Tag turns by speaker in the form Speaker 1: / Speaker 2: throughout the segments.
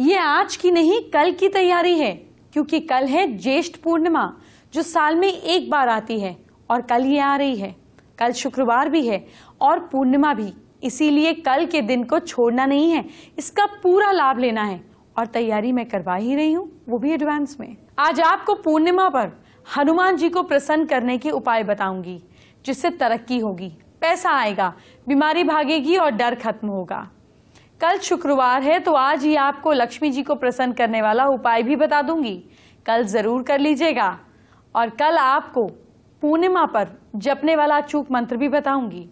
Speaker 1: ये आज की नहीं कल की तैयारी है क्योंकि कल है ज्येष्ठ पूर्णिमा जो साल में एक बार आती है और कल ये आ रही है कल शुक्रवार भी है और पूर्णिमा भी इसीलिए कल के दिन को छोड़ना नहीं है इसका पूरा लाभ लेना है और तैयारी मैं करवा ही रही हूँ वो भी एडवांस में आज आपको पूर्णिमा पर हनुमान जी को प्रसन्न करने के उपाय बताऊंगी जिससे तरक्की होगी पैसा आएगा बीमारी भागेगी और डर खत्म होगा कल शुक्रवार है तो आज ही आपको लक्ष्मी जी को प्रसन्न करने वाला उपाय भी बता दूंगी कल ज़रूर कर लीजिएगा और कल आपको पूर्णिमा पर जपने वाला अचूक मंत्र भी बताऊंगी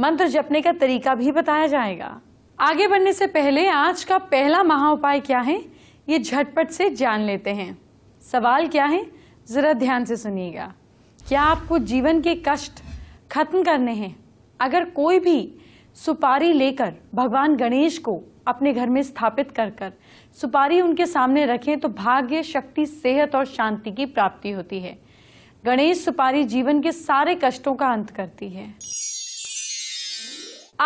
Speaker 1: मंत्र जपने का तरीका भी बताया जाएगा आगे बढ़ने से पहले आज का पहला महा उपाय क्या है ये झटपट से जान लेते हैं सवाल क्या है ज़रा ध्यान से सुनिएगा क्या आपको जीवन के कष्ट खत्म करने हैं अगर कोई भी सुपारी लेकर भगवान गणेश को अपने घर में स्थापित कर कर सुपारी उनके सामने रखें तो भाग्य शक्ति सेहत और शांति की प्राप्ति होती है गणेश सुपारी जीवन के सारे कष्टों का अंत करती है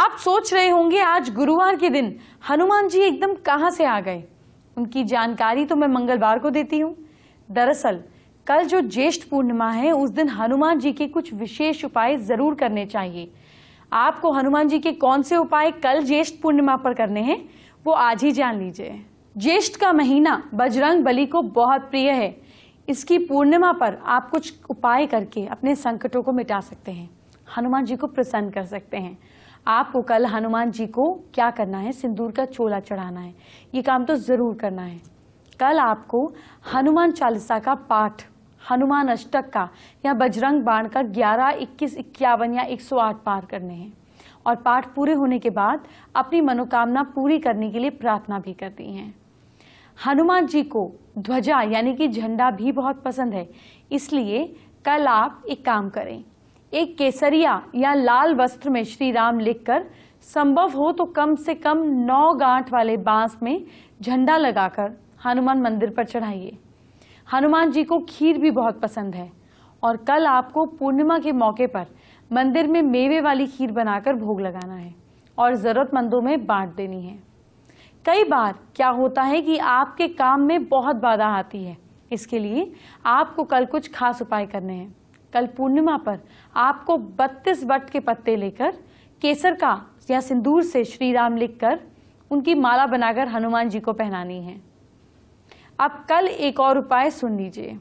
Speaker 1: आप सोच रहे होंगे आज गुरुवार के दिन हनुमान जी एकदम कहाँ से आ गए उनकी जानकारी तो मैं मंगलवार को देती हूँ दरअसल कल जो ज्येष्ठ पूर्णिमा है उस दिन हनुमान जी के कुछ विशेष उपाय जरूर करने चाहिए आपको हनुमान जी के कौन से उपाय कल ज्येष्ठ पूर्णिमा पर करने हैं वो आज ही जान लीजिए ज्येष्ठ का महीना बजरंग बली को बहुत प्रिय है इसकी पूर्णिमा पर आप कुछ उपाय करके अपने संकटों को मिटा सकते हैं हनुमान जी को प्रसन्न कर सकते हैं आपको कल हनुमान जी को क्या करना है सिंदूर का चोला चढ़ाना है ये काम तो ज़रूर करना है कल आपको हनुमान चालीसा का पाठ हनुमान अष्टक का या बजरंग बाण का 11, 21, इक्यावन या 108 पार करने हैं और पाठ पूरे होने के बाद अपनी मनोकामना पूरी करने के लिए प्रार्थना भी करती हैं हनुमान जी को ध्वजा यानी कि झंडा भी बहुत पसंद है इसलिए कल आप एक काम करें एक केसरिया या लाल वस्त्र में श्री राम लिखकर संभव हो तो कम से कम नौ गांठ वाले बांस में झंडा लगाकर हनुमान मंदिर पर चढ़ाइए हनुमान जी को खीर भी बहुत पसंद है और कल आपको पूर्णिमा के मौके पर मंदिर में मेवे वाली खीर बनाकर भोग लगाना है और ज़रूरतमंदों में बांट देनी है कई बार क्या होता है कि आपके काम में बहुत बाधा आती है इसके लिए आपको कल कुछ खास उपाय करने हैं कल पूर्णिमा पर आपको 32 वट के पत्ते लेकर केसर का या सिंदूर से श्री राम लिख उनकी माला बनाकर हनुमान जी को पहनानी है आप कल एक और उपाय सुन लीजिए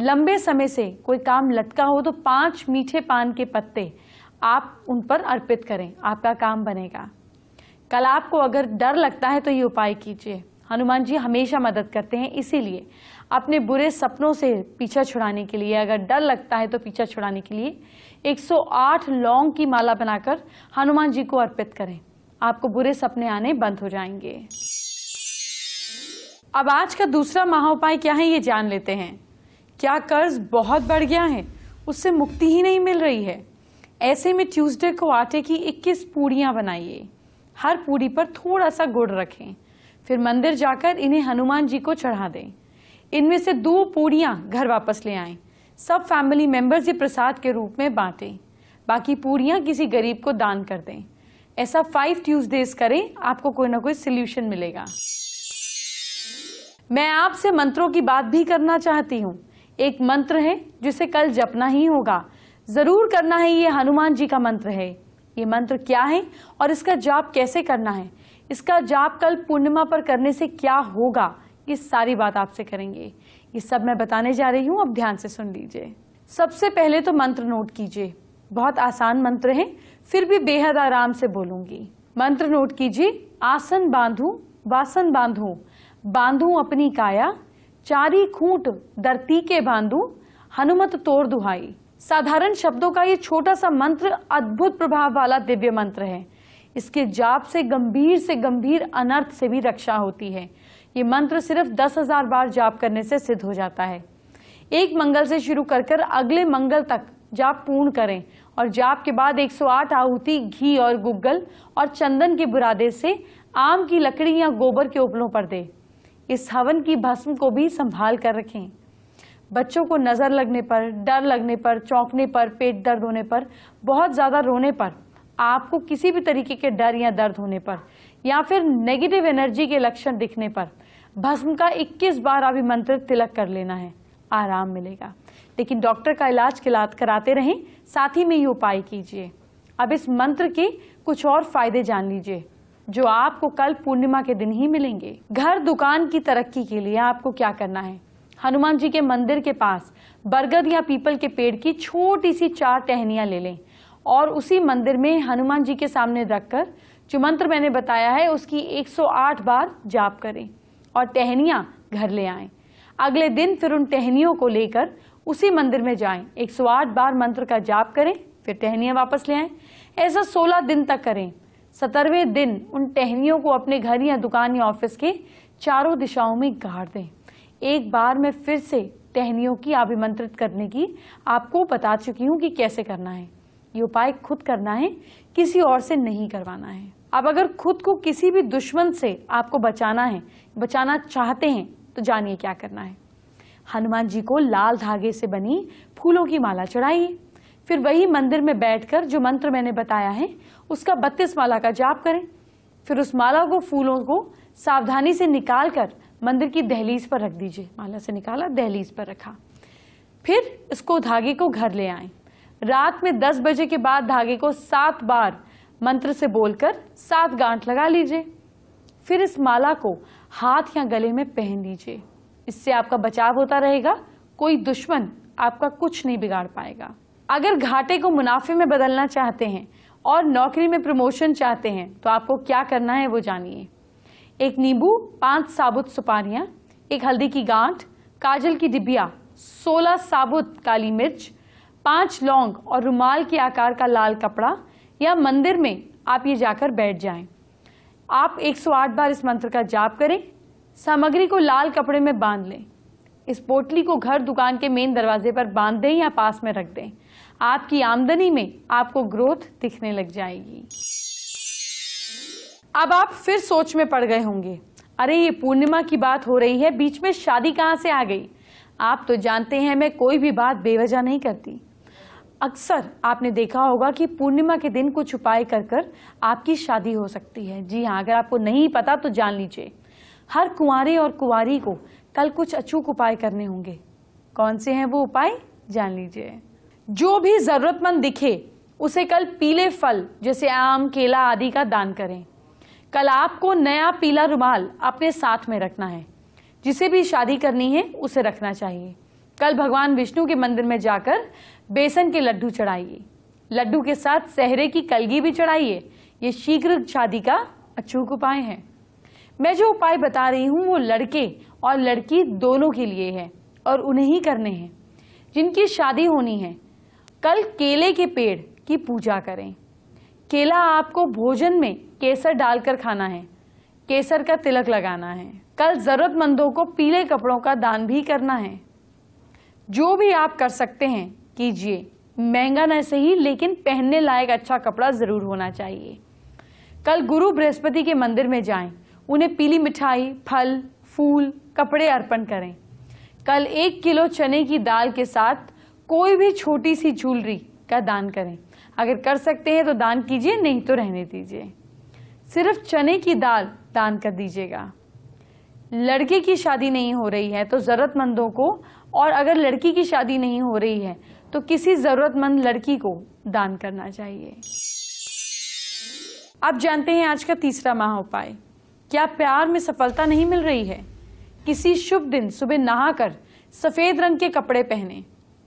Speaker 1: लंबे समय से कोई काम लटका हो तो पांच मीठे पान के पत्ते आप उन पर अर्पित करें आपका काम बनेगा कल आपको अगर डर लगता है तो ये उपाय कीजिए हनुमान जी हमेशा मदद करते हैं इसीलिए अपने बुरे सपनों से पीछा छुड़ाने के लिए अगर डर लगता है तो पीछा छुड़ाने के लिए 108 लौंग की माला बनाकर हनुमान जी को अर्पित करें आपको बुरे सपने आने बंद हो जाएंगे अब आज का दूसरा महाउपाय क्या है ये जान लेते हैं क्या कर्ज बहुत बढ़ गया है उससे मुक्ति ही नहीं मिल रही है ऐसे में ट्यूसडे को आटे की 21 पूड़ियाँ बनाइए हर पूड़ी पर थोड़ा सा गुड़ रखें फिर मंदिर जाकर इन्हें हनुमान जी को चढ़ा दें इनमें से दो पूड़ियाँ घर वापस ले आएं सब फैमिली मेम्बर्स ये प्रसाद के रूप में बांटें बाकी पूड़ियाँ किसी गरीब को दान कर दें ऐसा फाइव ट्यूजडेज करें आपको कोई ना कोई सोल्यूशन मिलेगा मैं आपसे मंत्रों की बात भी करना चाहती हूँ एक मंत्र है जिसे कल जपना ही होगा ज़रूर करना है ये हनुमान जी का मंत्र है ये मंत्र क्या है और इसका जाप कैसे करना है इसका जाप कल पूर्णिमा पर करने से क्या होगा ये सारी बात आपसे करेंगे ये सब मैं बताने जा रही हूँ अब ध्यान से सुन लीजिए सबसे पहले तो मंत्र नोट कीजिए बहुत आसान मंत्र है फिर भी बेहद आराम से बोलूंगी मंत्र नोट कीजिए आसन बांधू वासन बांधू बांधू अपनी काया चारी खूंट धरती के बांधू हनुमत तोड़ दुहाई साधारण शब्दों का ये छोटा सा मंत्र अद्भुत प्रभाव वाला दिव्य मंत्र है इसके जाप से गंभीर से गंभीर अनर्थ से भी रक्षा होती है ये मंत्र सिर्फ दस हजार बार जाप करने से सिद्ध हो जाता है एक मंगल से शुरू कर कर अगले मंगल तक जाप पूर्ण करें और जाप के बाद 108 आहुति घी और गुग्गल और चंदन के बुरादे से आम की लकड़ी या गोबर के उपलों पर दें इस हवन की भस्म को भी संभाल कर रखें बच्चों को नज़र लगने पर डर लगने पर चौंकने पर पेट दर्द होने पर बहुत ज़्यादा रोने पर आपको किसी भी तरीके के डर या दर्द होने पर या फिर नेगेटिव एनर्जी के लक्षण दिखने पर भस्म का 21 बार मंत्र तिलक कर लेना है आराम मिलेगा लेकिन डॉक्टर का इलाज कराते रहें साथ ही में ये उपाय कीजिए अब इस मंत्र के कुछ और फायदे जान लीजिए जो आपको कल पूर्णिमा के दिन ही मिलेंगे घर दुकान की तरक्की के लिए आपको क्या करना है हनुमान जी के मंदिर के पास बरगद या पीपल के पेड़ की छोटी सी चार टहनिया ले लें और उसी मंदिर में हनुमान जी के सामने रखकर जो मंत्र मैंने बताया है उसकी 108 बार जाप करें और टहनिया घर ले आएं। अगले दिन फिर उन टहनियों को लेकर उसी मंदिर में जाएं, 108 बार मंत्र का जाप करें फिर टहनिया वापस ले आएं। ऐसा 16 दिन तक करें सत्रहवें दिन उन टहनियों को अपने घर या दुकान या ऑफिस के चारों दिशाओं में गाड़ दें एक बार मैं फिर से टहनियों की अभिमंत्रित करने की आपको बता चुकी हूँ कि कैसे करना है ये उपाय खुद करना है किसी और से नहीं करवाना है अब अगर खुद को किसी भी दुश्मन से आपको बचाना है बचाना चाहते हैं तो जानिए क्या करना है हनुमान जी को लाल धागे से बनी फूलों की माला चढ़ाइए फिर वही मंदिर में बैठकर जो मंत्र मैंने बताया है उसका बत्तीस माला का जाप करें फिर उस माला को फूलों को सावधानी से निकाल कर मंदिर की दहलीज पर रख दीजिए माला से निकाला दहलीज पर रखा फिर इसको धागे को घर ले आए रात में दस बजे के बाद धागे को सात बार मंत्र से बोलकर सात गांठ लगा लीजिए फिर इस माला को हाथ या गले में पहन दीजिए इससे आपका बचाव होता रहेगा कोई दुश्मन आपका कुछ नहीं बिगाड़ पाएगा अगर घाटे को मुनाफे में बदलना चाहते हैं और नौकरी में प्रमोशन चाहते हैं तो आपको क्या करना है वो जानिए एक नींबू पांच साबुत सुपारियाँ एक हल्दी की गांठ काजल की डिबिया सोलह साबुत काली मिर्च पांच लौंग और रुमाल के आकार का लाल कपड़ा या मंदिर में आप ये जाकर बैठ जाएं। आप 108 बार इस मंत्र का जाप करें सामग्री को लाल कपड़े में बांध लें इस पोटली को घर दुकान के मेन दरवाजे पर बांध दें या पास में रख दें आपकी आमदनी में आपको ग्रोथ दिखने लग जाएगी अब आप फिर सोच में पड़ गए होंगे अरे ये पूर्णिमा की बात हो रही है बीच में शादी कहाँ से आ गई आप तो जानते हैं मैं कोई भी बात बेवजह नहीं करती अक्सर आपने देखा होगा कि पूर्णिमा के दिन कुछ उपाय कर कर आपकी शादी हो सकती है जी हाँ अगर आपको नहीं पता तो जान लीजिए हर कुंवारे और कुंवारी को कल कुछ अचूक उपाय करने होंगे कौन से हैं वो उपाय जान लीजिए जो भी ज़रूरतमंद दिखे उसे कल पीले फल जैसे आम केला आदि का दान करें कल आपको नया पीला रुमाल अपने साथ में रखना है जिसे भी शादी करनी है उसे रखना चाहिए कल भगवान विष्णु के मंदिर में जाकर बेसन के लड्डू चढ़ाइए लड्डू के साथ सहरे की कलगी भी चढ़ाइए ये शीघ्र शादी का अचूक उपाय है मैं जो उपाय बता रही हूँ वो लड़के और लड़की दोनों के लिए है और उन्हें ही करने हैं जिनकी शादी होनी है कल केले के पेड़ की पूजा करें केला आपको भोजन में केसर डालकर खाना है केसर का तिलक लगाना है कल ज़रूरतमंदों को पीले कपड़ों का दान भी करना है जो भी आप कर सकते हैं कीजिए महंगा न सही लेकिन पहनने लायक अच्छा कपड़ा ज़रूर होना चाहिए कल गुरु बृहस्पति के मंदिर में जाएं, उन्हें पीली मिठाई फल फूल कपड़े अर्पण करें कल एक किलो चने की दाल के साथ कोई भी छोटी सी ज्वेलरी का दान करें अगर कर सकते हैं तो दान कीजिए नहीं तो रहने दीजिए सिर्फ चने की दाल दान कर दीजिएगा लड़के की शादी नहीं हो रही है तो ज़रूरतमंदों को और अगर लड़की की शादी नहीं हो रही है तो किसी ज़रूरतमंद लड़की को दान करना चाहिए आप जानते हैं आज का तीसरा महा उपाय क्या प्यार में सफलता नहीं मिल रही है किसी शुभ दिन सुबह नहाकर सफ़ेद रंग के कपड़े पहने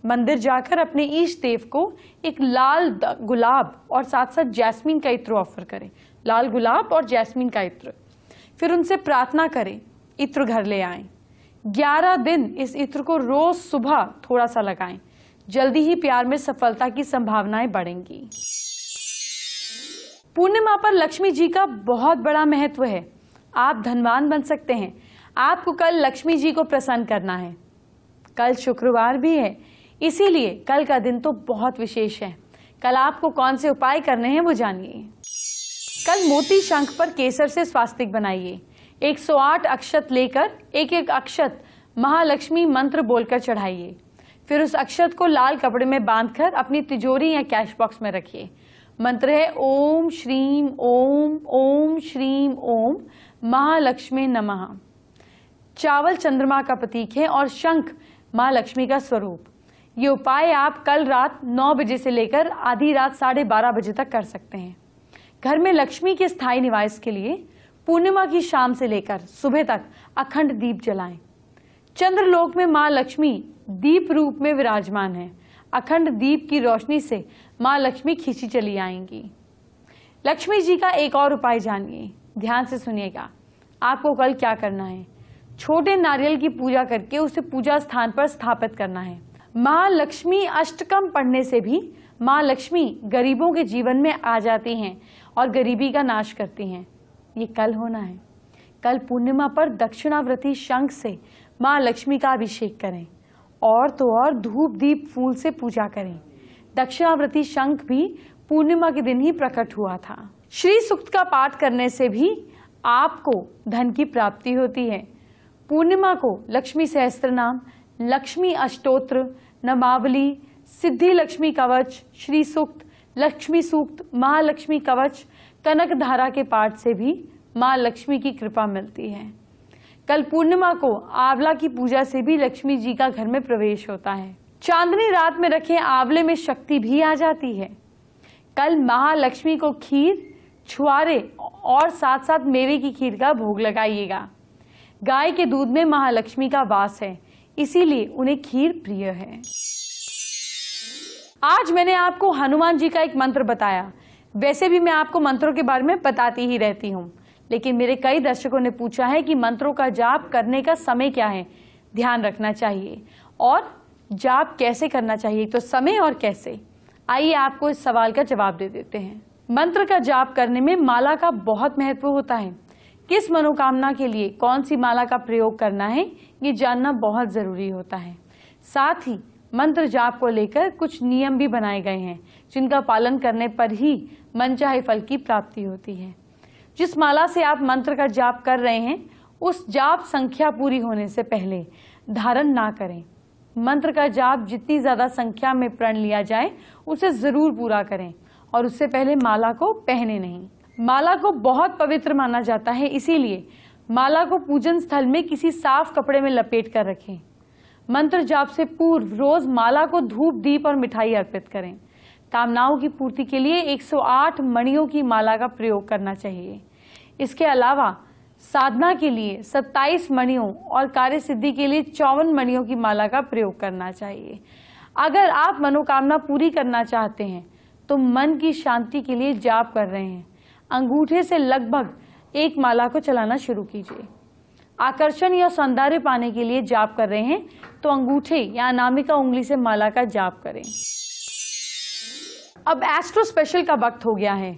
Speaker 1: मंदिर जाकर अपने ईष्ट देव को एक लाल गुलाब और साथ साथ जैस्मिन का इत्र ऑफर करें लाल गुलाब और जैस्मिन का इत्र फिर उनसे प्रार्थना करें इत्र घर ले आएं ग्यारह दिन इस इत्र को रोज सुबह थोड़ा सा लगाएं जल्दी ही प्यार में सफलता की संभावनाएं बढ़ेंगी पूर्णिमा पर लक्ष्मी जी का बहुत बड़ा महत्व है आप धनवान बन सकते हैं आपको कल लक्ष्मी जी को प्रसन्न करना है कल शुक्रवार भी है इसीलिए कल का दिन तो बहुत विशेष है कल आपको कौन से उपाय करने हैं वो जानिए कल मोती शंख पर केसर से स्वास्तिक बनाइए 108 अक्षत लेकर एक एक अक्षत महालक्ष्मी मंत्र बोलकर चढ़ाइए फिर उस अक्षत को लाल कपड़े में बांधकर अपनी तिजोरी या कैश बॉक्स में रखिए मंत्र है ओम श्रीम ओम ओम श्रीम ओम महालक्ष्मी नमः चावल चंद्रमा का प्रतीक है और शंख महालक्ष्मी का स्वरूप ये उपाय आप कल रात 9 बजे से लेकर आधी रात साढ़े बारह बजे तक कर सकते हैं घर में लक्ष्मी के स्थायी निवास के लिए पूर्णिमा की शाम से लेकर सुबह तक अखंड दीप जलाएं चंद्रलोक में माँ लक्ष्मी दीप रूप में विराजमान है अखंड दीप की रोशनी से माँ लक्ष्मी खींची चली आएंगी लक्ष्मी जी का एक और उपाय जानिए ध्यान से सुनिएगा आपको कल क्या करना है छोटे नारियल की पूजा करके उसे पूजा स्थान पर स्थापित करना है माँ लक्ष्मी अष्टकम पढ़ने से भी माँ लक्ष्मी गरीबों के जीवन में आ जाती हैं और गरीबी का नाश करती हैं ये कल होना है कल पूर्णिमा पर दक्षिणाव्रति शंख से माँ लक्ष्मी का अभिषेक करें और तो और धूप दीप फूल से पूजा करें दक्षिणाव्रति शंख भी पूर्णिमा के दिन ही प्रकट हुआ था श्री सुक्त का पाठ करने से भी आपको धन की प्राप्ति होती है पूर्णिमा को लक्ष्मी सहस्त्र नाम लक्ष्मी अष्टोत्र नमावली सिद्धि लक्ष्मी कवच श्री सूक्त लक्ष्मी सूक्त महालक्ष्मी कवच कनक धारा के पाठ से भी माँ लक्ष्मी की कृपा मिलती है कल पूर्णिमा को आंवला की पूजा से भी लक्ष्मी जी का घर में प्रवेश होता है चांदनी रात में रखे आंवले में शक्ति भी आ जाती है कल महालक्ष्मी को खीर छुआरे और साथ साथ मेवे की खीर का भोग लगाइएगा गाय के दूध में महालक्ष्मी का वास है इसीलिए उन्हें खीर प्रिय है आज मैंने आपको हनुमान जी का एक मंत्र बताया वैसे भी मैं आपको मंत्रों के बारे में बताती ही रहती हूँ लेकिन मेरे कई दर्शकों ने पूछा है कि मंत्रों का जाप करने का समय क्या है ध्यान रखना चाहिए और जाप कैसे करना चाहिए तो समय और कैसे आइए आपको इस सवाल का जवाब दे देते हैं मंत्र का जाप करने में माला का बहुत महत्व होता है किस मनोकामना के लिए कौन सी माला का प्रयोग करना है ये जानना बहुत ज़रूरी होता है साथ ही मंत्र जाप को लेकर कुछ नियम भी बनाए गए हैं जिनका पालन करने पर ही मनचाहे फल की प्राप्ति होती है जिस माला से आप मंत्र का जाप कर रहे हैं उस जाप संख्या पूरी होने से पहले धारण ना करें मंत्र का जाप जितनी ज़्यादा संख्या में प्रण लिया जाए उसे ज़रूर पूरा करें और उससे पहले माला को पहने नहीं माला को बहुत पवित्र माना जाता है इसीलिए माला को पूजन स्थल में किसी साफ कपड़े में लपेट कर रखें मंत्र जाप से पूर्व रोज माला को धूप दीप और मिठाई अर्पित करें कामनाओं की पूर्ति के लिए 108 मणियों की माला का प्रयोग करना चाहिए इसके अलावा साधना के लिए 27 मणियों और कार्य सिद्धि के लिए चौवन मणियों की माला का प्रयोग करना चाहिए अगर आप मनोकामना पूरी करना चाहते हैं तो मन की शांति के लिए जाप कर रहे हैं अंगूठे से लगभग एक माला को चलाना शुरू कीजिए आकर्षण या सौंदर्य पाने के लिए जाप कर रहे हैं तो अंगूठे या अनामिका उंगली से माला का जाप करें अब एस्ट्रो स्पेशल का वक्त हो गया है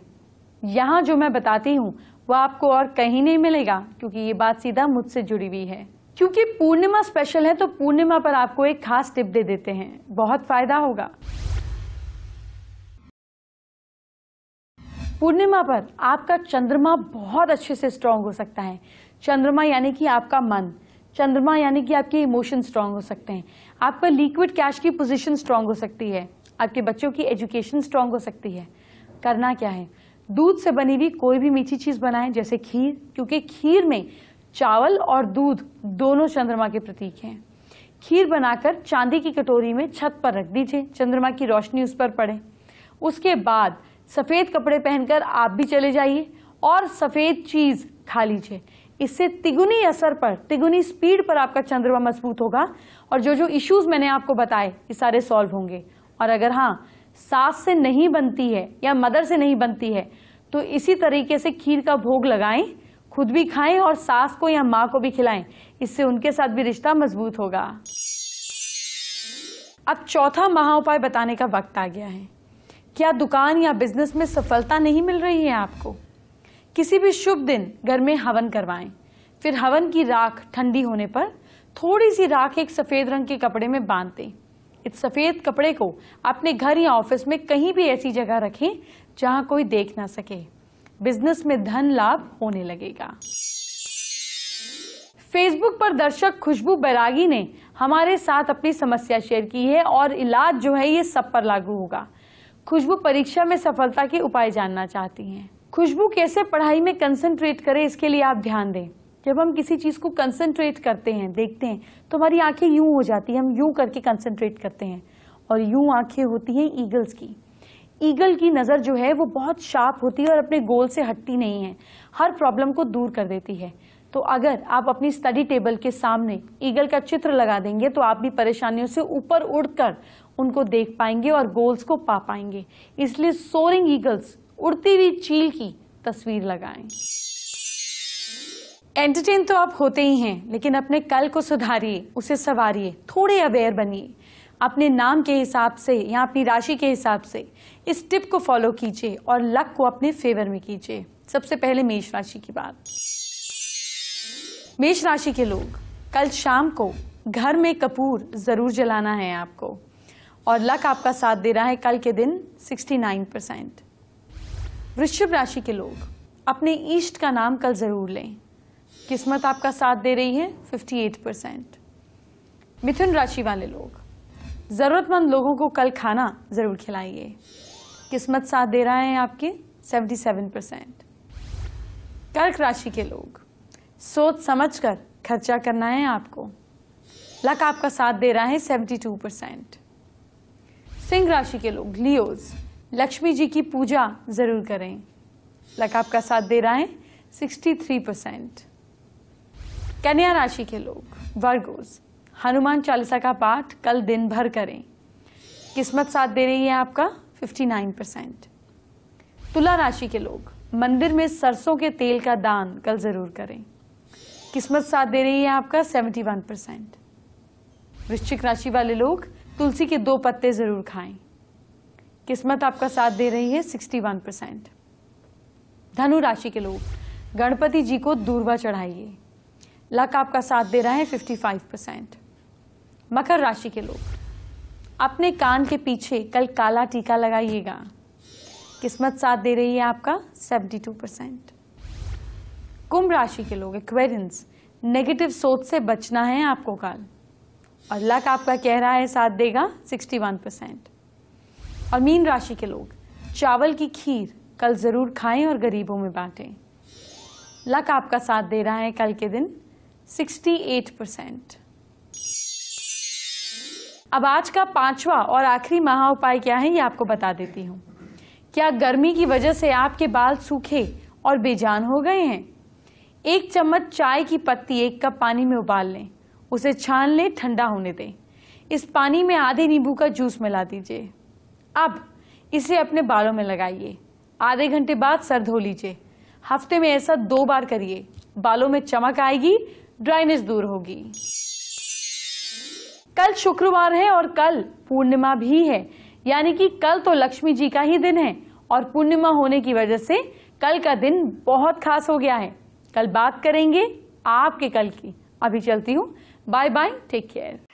Speaker 1: यहाँ जो मैं बताती हूँ वह आपको और कहीं नहीं मिलेगा क्योंकि ये बात सीधा मुझसे जुड़ी हुई है क्योंकि पूर्णिमा स्पेशल है तो पूर्णिमा पर आपको एक खास टिप दे देते हैं बहुत फायदा होगा पूर्णिमा पर आपका चंद्रमा बहुत अच्छे से स्ट्रांग हो सकता है चंद्रमा यानी कि आपका मन चंद्रमा यानी कि आपके इमोशन स्ट्रांग हो सकते हैं आपका लिक्विड कैश की पोजीशन स्ट्रांग हो सकती है आपके बच्चों की एजुकेशन स्ट्रांग हो सकती है करना क्या है दूध से बनी हुई कोई भी मीठी चीज़ बनाएं जैसे खीर क्योंकि खीर में चावल और दूध दोनों चंद्रमा के प्रतीक हैं खीर बनाकर चांदी की कटोरी में छत पर रख दीजिए चंद्रमा की रोशनी उस पर पड़े उसके बाद सफ़ेद कपड़े पहनकर आप भी चले जाइए और सफ़ेद चीज़ खा लीजिए इससे तिगुनी असर पर तिगुनी स्पीड पर आपका चंद्रमा मजबूत होगा और जो जो इश्यूज मैंने आपको बताए ये सारे सॉल्व होंगे और अगर हाँ सास से नहीं बनती है या मदर से नहीं बनती है तो इसी तरीके से खीर का भोग लगाएं खुद भी खाएं और सास को या माँ को भी खिलाएं इससे उनके साथ भी रिश्ता मजबूत होगा अब चौथा महा उपाय बताने का वक्त आ गया है क्या दुकान या बिजनेस में सफलता नहीं मिल रही है आपको किसी भी शुभ दिन घर में हवन करवाएं फिर हवन की राख ठंडी होने पर थोड़ी सी राख एक सफ़ेद रंग के कपड़े में बांध दें इस सफ़ेद कपड़े को अपने घर या ऑफिस में कहीं भी ऐसी जगह रखें जहां कोई देख ना सके बिजनेस में धन लाभ होने लगेगा फेसबुक पर दर्शक खुशबू बैरागी ने हमारे साथ अपनी समस्या शेयर की है और इलाज जो है ये सब पर लागू होगा खुशबू परीक्षा में सफलता के उपाय जानना चाहती हैं खुशबू कैसे पढ़ाई में कंसंट्रेट करें इसके लिए आप ध्यान दें जब हम किसी चीज़ को कंसंट्रेट करते हैं देखते हैं तो हमारी आंखें यूं हो जाती हैं हम यूं करके कंसंट्रेट करते हैं और यूं आंखें होती हैं ईगल्स की ईगल की नज़र जो है वो बहुत शार्प होती है और अपने गोल से हटती नहीं है हर प्रॉब्लम को दूर कर देती है तो अगर आप अपनी स्टडी टेबल के सामने ईगल का चित्र लगा देंगे तो आप भी परेशानियों से ऊपर उड़कर उनको देख पाएंगे और गोल्स को पा पाएंगे इसलिए सोरिंग ईगल्स उड़ती हुई चील की तस्वीर लगाएं एंटरटेन तो आप होते ही हैं लेकिन अपने कल को सुधारिए उसे सवारिए थोड़े अवेयर बनिए अपने नाम के हिसाब से या अपनी राशि के हिसाब से इस टिप को फॉलो कीजिए और लक को अपने फेवर में कीजिए सबसे पहले मेष राशि की बात मेष राशि के लोग कल शाम को घर में कपूर ज़रूर जलाना है आपको और लक आपका साथ दे रहा है कल के दिन 69 परसेंट वृषभ राशि के लोग अपने ईष्ट का नाम कल ज़रूर लें किस्मत आपका साथ दे रही है 58 परसेंट मिथुन राशि वाले लोग ज़रूरतमंद लोगों को कल खाना ज़रूर खिलाइए किस्मत साथ दे रहा है आपके 77 परसेंट कर्क राशि के लोग सोच समझ कर खर्चा करना है आपको लक आपका साथ दे रहा है 72 परसेंट सिंह राशि के लोग लियोज लक्ष्मी जी की पूजा जरूर करें लक आपका साथ दे रहा है 63 परसेंट कन्या राशि के लोग वर्गोज हनुमान चालीसा का पाठ कल दिन भर करें किस्मत साथ दे रही है आपका 59 परसेंट तुला राशि के लोग मंदिर में सरसों के तेल का दान कल ज़रूर करें किस्मत साथ दे रही है आपका 71 परसेंट वृश्चिक राशि वाले लोग तुलसी के दो पत्ते ज़रूर खाएं किस्मत आपका साथ दे रही है 61 परसेंट धनु राशि के लोग गणपति जी को दूरवा चढ़ाइए लक आपका साथ दे रहा है 55 परसेंट मकर राशि के लोग अपने कान के पीछे कल काला टीका लगाइएगा किस्मत साथ दे रही है आपका 72 परसेंट कुंभ राशि के लोग एक्वेरियंस नेगेटिव सोच से बचना है आपको काल और लक आपका कह रहा है साथ देगा 61 परसेंट और मीन राशि के लोग चावल की खीर कल ज़रूर खाएं और गरीबों में बांटें लक आपका साथ दे रहा है कल के दिन 68 परसेंट अब आज का पांचवा और आखिरी महा उपाय क्या है ये आपको बता देती हूँ क्या गर्मी की वजह से आपके बाल सूखे और बेजान हो गए हैं एक चम्मच चाय की पत्ती एक कप पानी में उबाल लें उसे छान लें ठंडा होने दें इस पानी में आधे नींबू का जूस मिला दीजिए अब इसे अपने बालों में लगाइए आधे घंटे बाद सर धो लीजिए हफ्ते में ऐसा दो बार करिए बालों में चमक आएगी ड्राइनेस दूर होगी कल शुक्रवार है और कल पूर्णिमा भी है यानी कि कल तो लक्ष्मी जी का ही दिन है और पूर्णिमा होने की वजह से कल का दिन बहुत खास हो गया है कल बात करेंगे आपके कल की अभी चलती हूँ Bye bye. Take care.